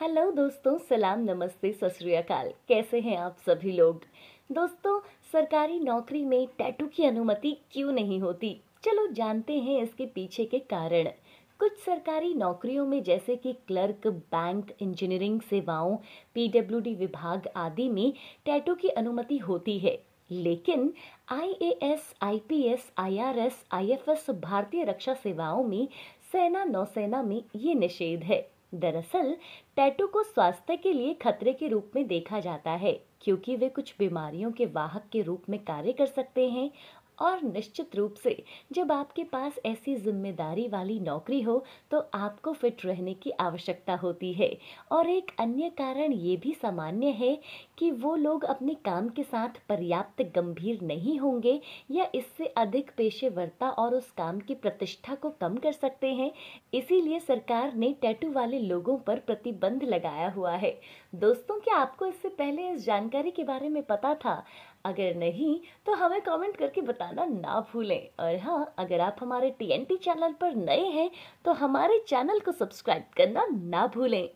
hello दोस्तों सलाम नमस्ते सतरियाकाल कैसे हैं आप सभी लोग दोस्तों सरकारी नौकरी में टैटू की अनुमति क्यों नहीं होती चलो जानते हैं इसके पीछे के कारण कुछ सरकारी नौकरियों में जैसे कि क्लर्क बैंक इंजीनियरिंग सेवाओं पीडब्ल्यूडी विभाग आदि में टैटू की अनुमति होती है लेकिन आईएएस, आईपीएस, आईआरएस, आईएफएस भारतीय रक्षा सेवाओं में सेना नौसेना में ये निषेध है दरअसल टैटू को स्वास्थ्य के लिए खतरे के रूप में देखा जाता है क्योंकि वे कुछ बीमारियों के वाहक के रूप में कार्य कर सकते हैं और निश्चित रूप से जब आपके पास ऐसी जिम्मेदारी वाली नौकरी हो तो आपको फिट रहने की आवश्यकता होती है और एक अन्य कारण ये भी सामान्य है कि वो लोग अपने काम के साथ पर्याप्त गंभीर नहीं होंगे या इससे अधिक पेशेवरता और उस काम की प्रतिष्ठा को कम कर सकते हैं इसीलिए सरकार ने टैटू वाले लोगों पर प्रतिबंध लगाया हुआ है दोस्तों क्या आपको इससे पहले इस जानकारी के बारे में पता था अगर नहीं तो हमें कमेंट करके बताना ना भूलें और हाँ अगर आप हमारे टी चैनल पर नए हैं तो हमारे चैनल को सब्सक्राइब करना ना भूलें